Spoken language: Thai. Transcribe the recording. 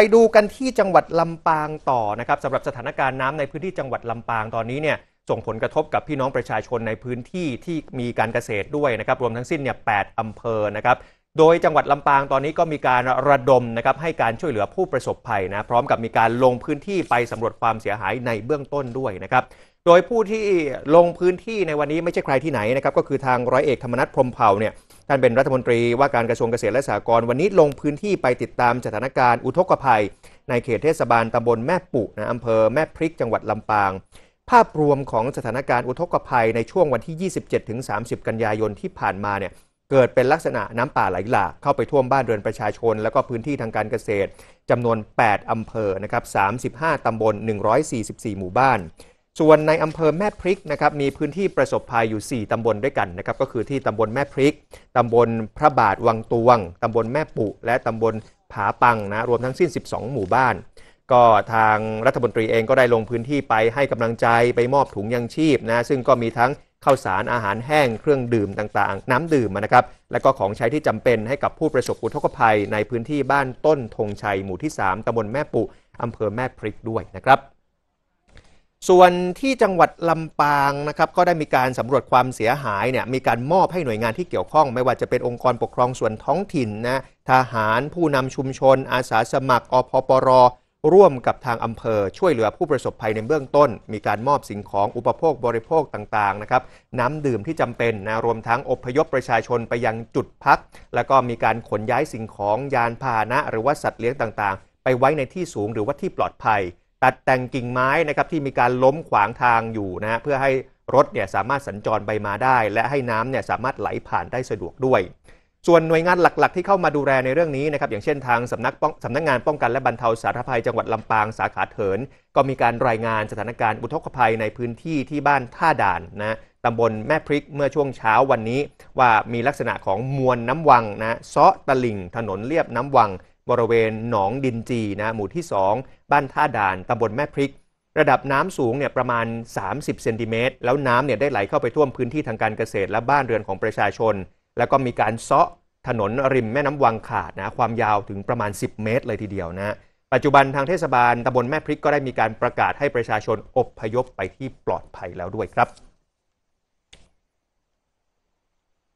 ไปดูกันที่จังหวัดลำปางต่อนะครับสำหรับสถานการณ์น้ำในพื้นที่จังหวัดลำปางตอนนี้เนี่ยส่งผลกระทบกับพี่น้องประชาชนในพื้นที่ที่มีการเกษตรด้วยนะครับรวมทั้งสิ้นเนี่ยแปดอำเภอนะครับโดยจังหวัดลำปางตอนนี้ก็มีการระดมนะครับให้การช่วยเหลือผู้ประสบภัยนะพร้อมกับมีการลงพื้นที่ไปสำรวจความเสียหายในเบื้องต้นด้วยนะครับโดยผู้ที่ลงพื้นที่ในวันนี้ไม่ใช่ใครที่ไหนนะครับก็คือทางร้อยเอกธรรมนัฐพรมเผ่าเนี่ยท่านเป็นรัฐมนตรีว่าการกระทรวงเกษตรและสหกรณ์วันนี้ลงพื้นที่ไปติดตามสถานการณ์อุทกภัย ในเขตเทศบาลตำบลแม่ปุนะอำเภอแม่พริกจังหวัดลำปาง ภาพรวมของสถานการณ์อุทกภัยในช่วงวันที่ 27-30 กันยายนที่ผ่านมาเนี่ยเกิดเป็นลักษณะน้ำป่าไหลหลาก เข้าไปท่วมบ้านเรือนประชาชนและก็พื้นที่ทางการเกษตรจำนวน 8 อำเภอนะครับ 35ตำบล 144 หมู่บ้านส่วนในอำเภอแม่พริกนะครับมีพื้นที่ประสบภัยอยู่ 4 ตำบลด้วยกันนะครับก็คือที่ตำบลแม่พริก ตำบลพระบาทวังตวงตำบลแม่ปุ และตำบลผาปังนะรวมทั้งสิ้น 12 หมู่บ้าน ก็ทางรัฐมนตรีเองก็ได้ลงพื้นที่ไปให้กำลังใจไปมอบถุงยังชีพนะซึ่งก็มีทั้งข้าวสารอาหารแห้งเครื่องดื่มต่างๆ น้ำดื่มนะครับและก็ของใช้ที่จำเป็นให้กับผู้ประสบอุทกภัยในพื้นที่บ้านต้นธงชัยหมู่ที่ 3 ตำบลแม่ปุอำเภอแม่พริกด้วยนะครับส่วนที่จังหวัดลำปางนะครับก็ได้มีการสำรวจความเสียหายเนี่ยมีการมอบให้หน่วยงานที่เกี่ยวข้อง ไม่ว่าจะเป็นองค์กรปกครองส่วนท้องถิ่นนะทหารผู้นำชุมชนอาสาสมัคร อพปรร่วมกับทางอำเภอช่วยเหลือผู้ประสบภัยในเบื้องต้น มีการมอบสิ่งของอุปโภคบริโภคต่างๆนะครับน้ำดื่มที่จำเป็นนะรวมทั้งอพยพประชาชนไปยังจุดพัก แล้วก็มีการขนย้ายสิ่งของยานพาหนะ หรือว่าสัตว์เลี้ยงต่างๆ ไปไว้ในที่สูงหรือว่าที่ปลอดภัยตัดแต่งกิ่งไม้นะครับที่มีการล้มขวางทางอยู่นะเพื่อให้รถเนี่ยสามารถสัญจรไปมาได้ และให้น้ำเนี่ยสามารถไหลผ่านได้สะดวกด้วย ส่วนหน่วยงานหลักๆ ที่เข้ามาดูแลในเรื่องนี้นะครับอย่างเช่นทางสำนักสำนักงานป้องกันและบรรเทาสาธารณภัยจังหวัดลำปาง สาขาเถิน ก็มีการรายงานสถานการณ์อุทกภัยในพื้นที่ที่บ้านท่าด่านนะตำบลแม่พริกเมื่อช่วงเช้าวันนี้ว่ามีลักษณะของมวลน้ำวังนะซาะตะลิ่งถนนเรียบน้ำวังบริเวณหนองดินจีนะหมู่ที่ 2 บ้านท่าด่านตำบลแม่พริกระดับน้ำสูงเนี่ยประมาณ 30เซนติเมตรแล้วน้ำเนี่ยได้ไหลเข้าไปท่วมพื้นที่ทางการเกษตร และบ้านเรือนของประชาชน แล้วก็มีการเซาะถนนริมแม่น้ำวังขาดนะความยาวถึงประมาณ 10 เมตร เลยทีเดียวนะปัจจุบันทางเทศบาลตำบลแม่พริกก็ได้มีการประกาศให้ประชาชนอบพยพไปที่ปลอดภัยแล้วด้วยครับ